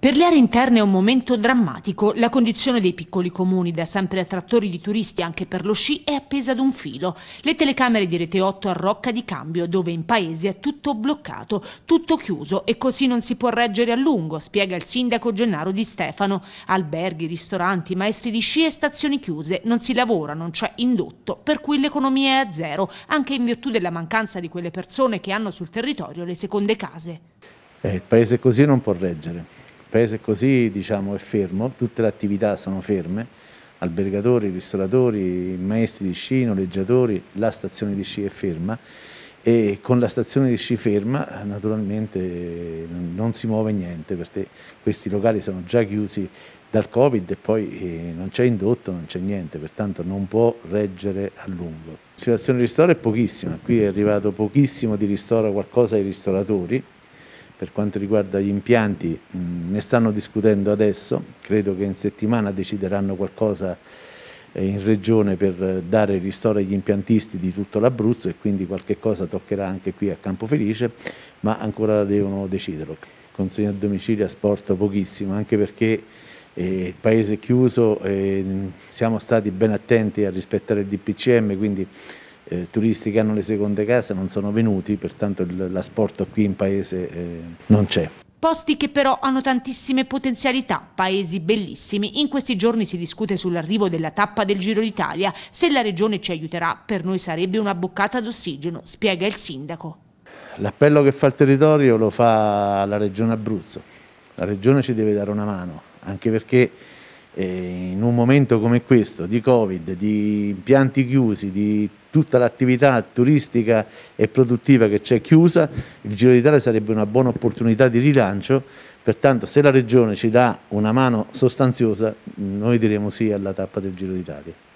Per le aree interne è un momento drammatico. La condizione dei piccoli comuni, da sempre attrattori di turisti anche per lo sci, è appesa ad un filo. Le telecamere di Rete 8 a Rocca di Cambio, dove in paese è tutto bloccato, tutto chiuso e così non si può reggere a lungo, spiega il sindaco Gennaro Di Stefano. Alberghi, ristoranti, maestri di sci e stazioni chiuse. Non si lavora, non c'è indotto, per cui l'economia è a zero, anche in virtù della mancanza di quelle persone che hanno sul territorio le seconde case. Eh, il paese così non può reggere paese è così diciamo, è fermo, tutte le attività sono ferme, albergatori, ristoratori, maestri di sci, noleggiatori, la stazione di sci è ferma e con la stazione di sci ferma naturalmente non si muove niente perché questi locali sono già chiusi dal Covid e poi eh, non c'è indotto, non c'è niente, pertanto non può reggere a lungo. La situazione di ristoro è pochissima, qui è arrivato pochissimo di ristoro, qualcosa ai ristoratori, per quanto riguarda gli impianti, mh, ne stanno discutendo adesso, credo che in settimana decideranno qualcosa eh, in regione per eh, dare ristoro agli impiantisti di tutto l'Abruzzo e quindi qualche cosa toccherà anche qui a Campo Felice, ma ancora devono deciderlo. Consegna a domicilio a sport pochissimo, anche perché eh, il paese è chiuso, eh, siamo stati ben attenti a rispettare il DPCM, quindi eh, turisti che hanno le seconde case non sono venuti, pertanto l'asporto qui in paese eh, non c'è. Posti che però hanno tantissime potenzialità, paesi bellissimi. In questi giorni si discute sull'arrivo della tappa del Giro d'Italia. Se la regione ci aiuterà, per noi sarebbe una boccata d'ossigeno, spiega il sindaco. L'appello che fa il territorio lo fa la regione Abruzzo. La regione ci deve dare una mano, anche perché in un momento come questo di Covid, di impianti chiusi, di tutta l'attività turistica e produttiva che c'è chiusa, il Giro d'Italia sarebbe una buona opportunità di rilancio, pertanto se la Regione ci dà una mano sostanziosa noi diremo sì alla tappa del Giro d'Italia.